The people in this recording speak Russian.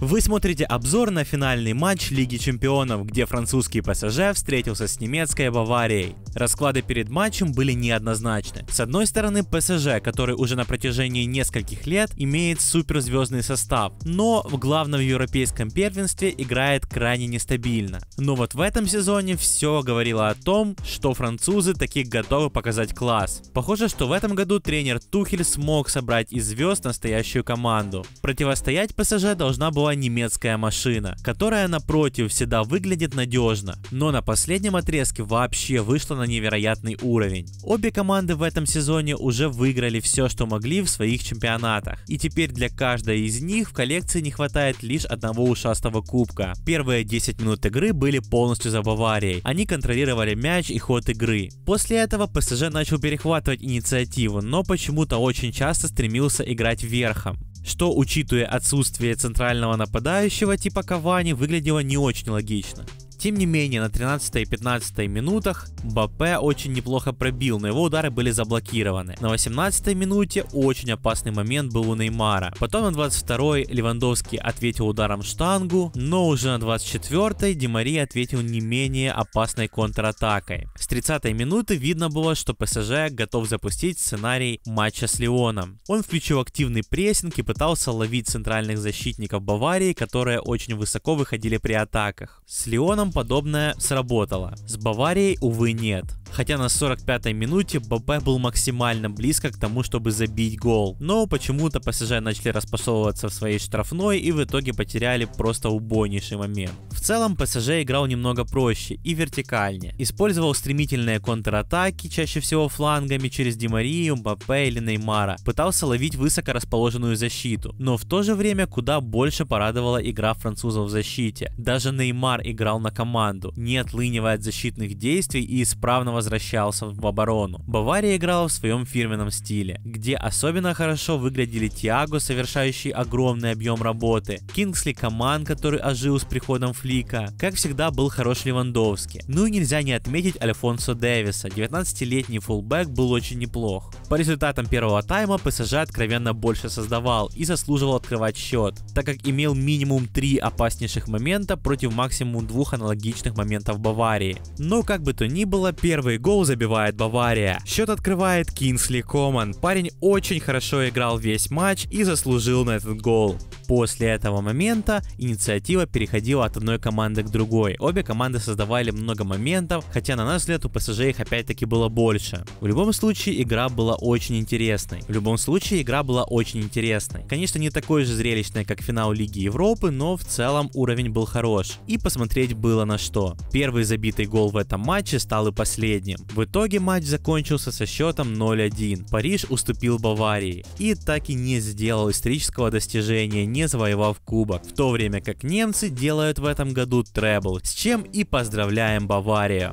Вы смотрите обзор на финальный матч Лиги Чемпионов, где французский ПСЖ встретился с немецкой Баварией. Расклады перед матчем были неоднозначны. С одной стороны ПСЖ, который уже на протяжении нескольких лет имеет суперзвездный состав, но в главном европейском первенстве играет крайне нестабильно. Но вот в этом сезоне все говорило о том, что французы таки готовы показать класс. Похоже, что в этом году тренер Тухель смог собрать из звезд настоящую команду. Противостоять ПСЖ должна была стоила немецкая машина, которая напротив всегда выглядит надежно, но на последнем отрезке вообще вышла на невероятный уровень. Обе команды в этом сезоне уже выиграли все, что могли в своих чемпионатах, и теперь для каждой из них в коллекции не хватает лишь одного ушастого кубка. Первые 10 минут игры были полностью за Баварией, они контролировали мяч и ход игры. После этого ПСЖ начал перехватывать инициативу, но почему-то очень часто стремился играть верхом что, учитывая отсутствие центрального нападающего типа Кавани, выглядело не очень логично. Тем не менее, на 13 и 15 минутах БП очень неплохо пробил, но его удары были заблокированы. На 18 минуте очень опасный момент был у Неймара. Потом на 22-й Левандовский ответил ударом штангу, но уже на 24-й Демари ответил не менее опасной контратакой. С 30-й минуты видно было, что ПСЖ готов запустить сценарий матча с Леоном. Он включил активный прессинг и пытался ловить центральных защитников Баварии, которые очень высоко выходили при атаках. С Леоном целом подобное сработало. С Баварией, увы, нет. Хотя на 45-й минуте Бабе был максимально близко к тому, чтобы забить гол. Но почему-то PSG начали распасовываться в своей штрафной и в итоге потеряли просто убойнейший момент целом ПСЖ играл немного проще и вертикальнее. Использовал стремительные контратаки, чаще всего флангами через Димарию, Мбаппе или Неймара. Пытался ловить высоко расположенную защиту. Но в то же время куда больше порадовала игра французов в защите. Даже Неймар играл на команду, не отлынивая от защитных действий и исправно возвращался в оборону. Бавария играла в своем фирменном стиле, где особенно хорошо выглядели Тиаго, совершающий огромный объем работы, Кингсли Каман, который ожил с приходом Фли Бублика. Как всегда, был хорош Левандовский. Ну и нельзя не отметить Альфонсо Дэвиса. 19-летний фулбэк был очень неплох. По результатам первого тайма ПСЖ откровенно больше создавал и заслуживал открывать счет, так как имел минимум три опаснейших момента против максимум двух аналогичных моментов Баварии. Но как бы то ни было, первый гол забивает Бавария. Счет открывает Кинсли Коман. Парень очень хорошо играл весь матч и заслужил на этот гол. После этого момента инициатива переходила от одной команды к другой. Обе команды создавали много моментов, хотя на наш взгляд у ПСЖ их опять-таки было больше. В любом случае игра была очень интересной. В любом случае, игра была очень интересной. Конечно, не такой же зрелищной, как финал Лиги Европы, но в целом уровень был хорош. И посмотреть было на что. Первый забитый гол в этом матче стал и последним. В итоге матч закончился со счетом 0-1. Париж уступил Баварии и так и не сделал исторического достижения, не завоевав кубок. В то время как немцы делают в этом году требл, с чем и поздравляем Баварию.